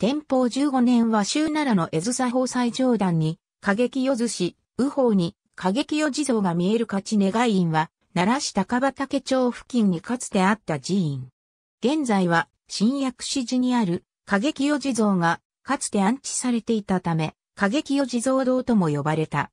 天保15年は州奈良の江津左法裁上段に、過激夜寿司、右方に、過激夜地蔵が見える勝ち願い院は、奈良市高畑町付近にかつてあった寺院。現在は、新薬師寺にある、過激夜地蔵が、かつて安置されていたため、過激夜地蔵堂とも呼ばれた。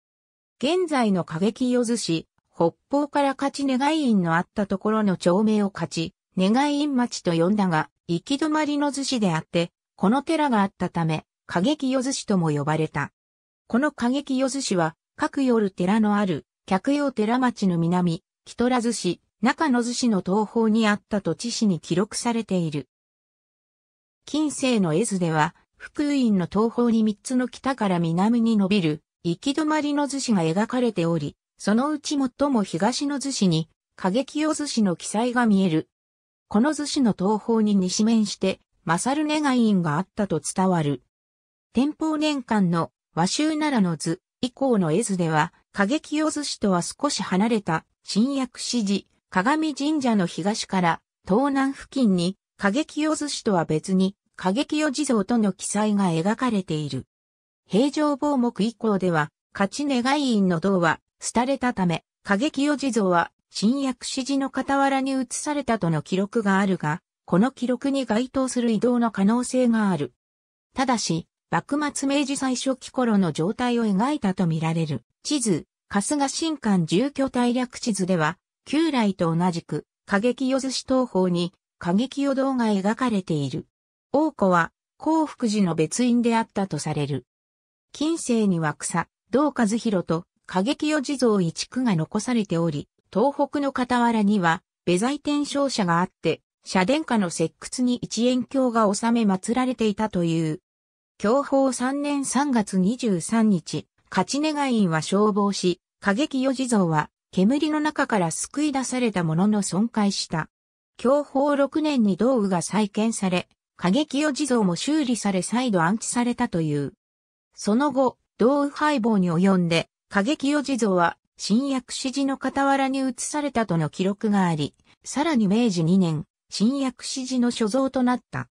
現在の過激夜寿司、北方から勝ち願い院のあったところの町名を勝ち、願い院町と呼んだが、行き止まりの寿司であって、この寺があったため、過激夜寿司とも呼ばれた。この過激夜寿司は、各夜寺のある、客用寺町の南、木虎寿司、中野寿司の東方にあったと地史に記録されている。近世の絵図では、福音の東方に3つの北から南に伸びる、行き止まりの寿司が描かれており、そのうち最も東の寿司に、過激用寿司の記載が見える。この寿司の東方に西面して、勝願院があったと伝わる。天保年間の和州奈良の図以降の絵図では、過激夜寿司とは少し離れた新薬師寺、鏡神社の東から東南付近に過激夜寿司とは別に過激夜地蔵との記載が描かれている。平城坊目以降では、勝願院の銅は廃れたため、過激夜地蔵は新薬師寺の傍らに移されたとの記録があるが、この記録に該当する移動の可能性がある。ただし、幕末明治最初期頃の状態を描いたとみられる地図、春日新館住居大略地図では、旧来と同じく、過激夜寿司東方に、過激夜道が描かれている。王子は、幸福寺の別院であったとされる。近世には草、道和弘と、過激夜地蔵一区が残されており、東北の傍らには、ベザ天商社があって、社殿下の石窟に一円鏡が収め祀られていたという。享保3年3月23日、勝願院は消防し、過激四地像は煙の中から救い出されたものの損壊した。享保6年に道具が再建され、過激四地像も修理され再度安置されたという。その後、道具廃坊に及んで、過激四地像は新薬師寺の傍らに移されたとの記録があり、さらに明治2年、新薬師寺の所蔵となった。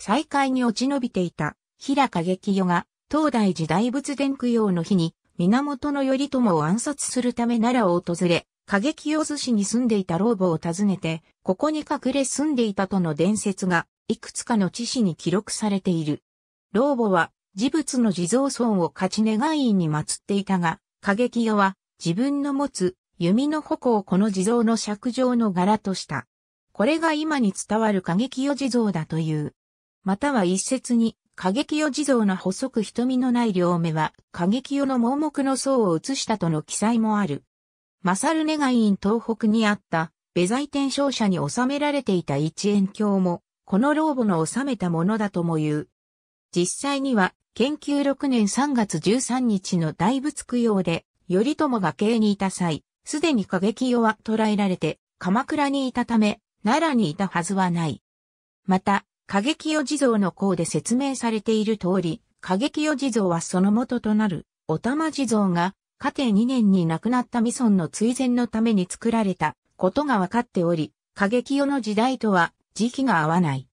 再開に落ち延びていた、平影清が、東大寺大仏殿供養の日に、源頼朝を暗殺するため奈良を訪れ、影清寿司に住んでいた老母を訪ねて、ここに隠れ住んでいたとの伝説が、いくつかの知史に記録されている。老母は、自仏の地蔵尊を勝ち願いに祀っていたが、影清は、自分の持つ、弓の矛をこの地蔵の尺状の柄とした。これが今に伝わる過激余地蔵だという。または一説に、過激余地蔵の細く瞳のない両目は、過激余の盲目の層を映したとの記載もある。マサルネガイン東北にあった、ベザイ天勝者に収められていた一円鏡も、この老母の収めたものだとも言う。実際には、研究6年3月13日の大仏供養で、頼朝が家にいた際、すでに過激世は捕らえられて、鎌倉にいたため、奈良にいたはずはない。また、過激与地蔵の項で説明されている通り、過激与地蔵はその元となる、お玉地蔵が、家庭2年に亡くなった未孫の追善のために作られたことが分かっており、過激与の時代とは時期が合わない。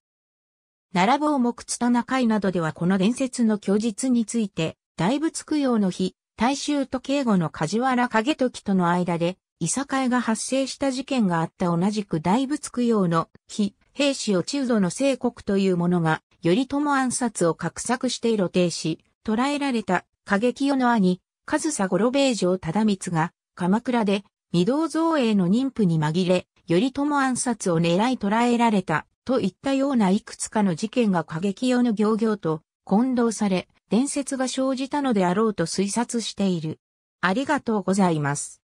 奈良坊木津田中井などではこの伝説の虚実について、大仏供養の日、大衆と敬語の梶原景時との間でいさかいが発生した事件があった同じく大仏供養の非兵士を中土の聖国というものが、頼朝暗殺を画策して露呈し、捕らえられた過激世の兄、上総五郎米城忠光が、鎌倉で、御堂造営の妊婦に紛れ、頼朝暗殺を狙い捕らえられた、といったようないくつかの事件が過激世の行々と混同され、伝説が生じたのであろうと推察している。ありがとうございます。